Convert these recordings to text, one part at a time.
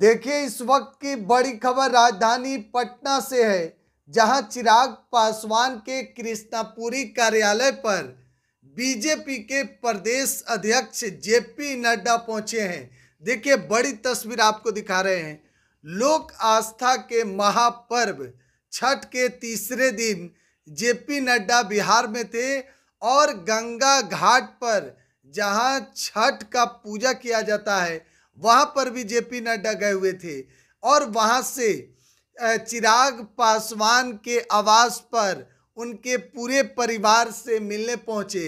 देखिए इस वक्त की बड़ी खबर राजधानी पटना से है जहां चिराग पासवान के कृष्णापुरी कार्यालय पर बीजेपी के प्रदेश अध्यक्ष जेपी नड्डा पहुंचे हैं देखिए बड़ी तस्वीर आपको दिखा रहे हैं लोक आस्था के महापर्व छठ के तीसरे दिन जेपी नड्डा बिहार में थे और गंगा घाट पर जहां छठ का पूजा किया जाता है वहाँ पर भी जेपी नड्डा गए हुए थे और वहाँ से चिराग पासवान के आवास पर उनके पूरे परिवार से मिलने पहुँचे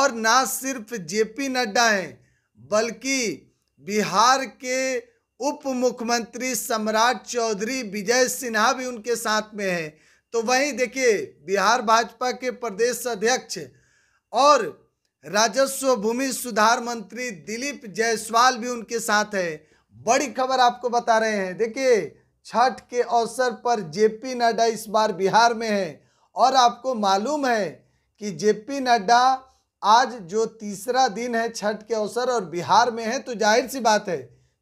और ना सिर्फ जेपी नड्डा हैं बल्कि बिहार के उप मुख्यमंत्री सम्राट चौधरी विजय सिन्हा भी उनके साथ में हैं तो वहीं देखिए बिहार भाजपा के प्रदेश अध्यक्ष और राजस्व भूमि सुधार मंत्री दिलीप जायसवाल भी उनके साथ है बड़ी खबर आपको बता रहे हैं देखिए छठ के अवसर पर जेपी नड्डा इस बार बिहार में है और आपको मालूम है कि जेपी नड्डा आज जो तीसरा दिन है छठ के अवसर और बिहार में है तो जाहिर सी बात है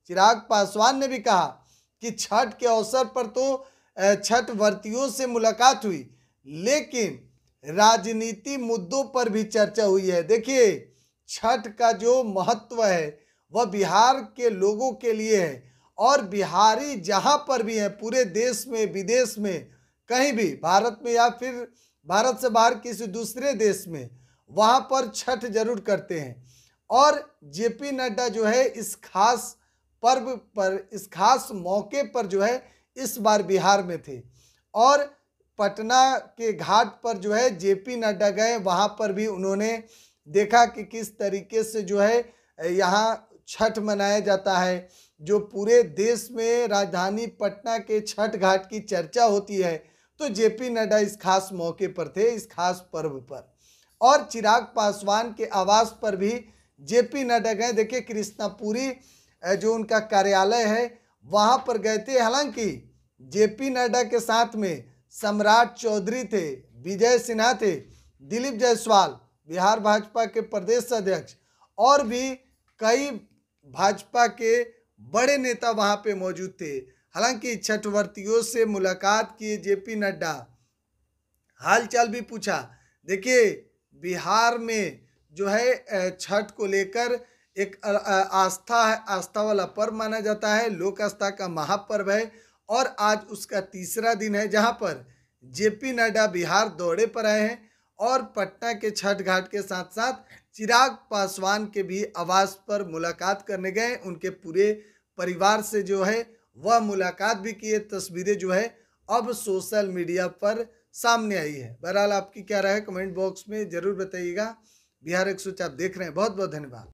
चिराग पासवान ने भी कहा कि छठ के अवसर पर तो छठ वर्तियों से मुलाकात हुई लेकिन राजनीति मुद्दों पर भी चर्चा हुई है देखिए छठ का जो महत्व है वह बिहार के लोगों के लिए है और बिहारी जहाँ पर भी हैं पूरे देश में विदेश में कहीं भी भारत में या फिर भारत से बाहर किसी दूसरे देश में वहाँ पर छठ जरूर करते हैं और जेपी नड्डा जो है इस खास पर्व पर इस खास मौके पर जो है इस बार बिहार में थे और पटना के घाट पर जो है जेपी नड्डा गए वहाँ पर भी उन्होंने देखा कि किस तरीके से जो है यहाँ छठ मनाया जाता है जो पूरे देश में राजधानी पटना के छठ घाट की चर्चा होती है तो जेपी नड्डा इस खास मौके पर थे इस खास पर्व पर और चिराग पासवान के आवास पर भी जेपी नड्डा गए देखिए कृष्णापुरी जो उनका कार्यालय है वहाँ पर गए थे हालांकि जेपी नड्डा के साथ में सम्राट चौधरी थे विजय सिन्हा थे दिलीप जायसवाल बिहार भाजपा के प्रदेश अध्यक्ष और भी कई भाजपा के बड़े नेता वहां पे मौजूद थे हालांकि छठवर्तियों से मुलाकात किए जेपी नड्डा हालचाल भी पूछा देखिए बिहार में जो है छठ को लेकर एक आस्था है आस्था वाला पर्व माना जाता है लोक आस्था का महापर्व है और आज उसका तीसरा दिन है जहां पर जेपी नड्डा बिहार दौरे पर आए हैं और पटना के छठ घाट के साथ साथ चिराग पासवान के भी आवास पर मुलाकात करने गए उनके पूरे परिवार से जो है वह मुलाकात भी किए तस्वीरें जो है अब सोशल मीडिया पर सामने आई है बहरहाल आपकी क्या राय है कमेंट बॉक्स में ज़रूर बताइएगा बिहार एक आप देख रहे हैं बहुत बहुत धन्यवाद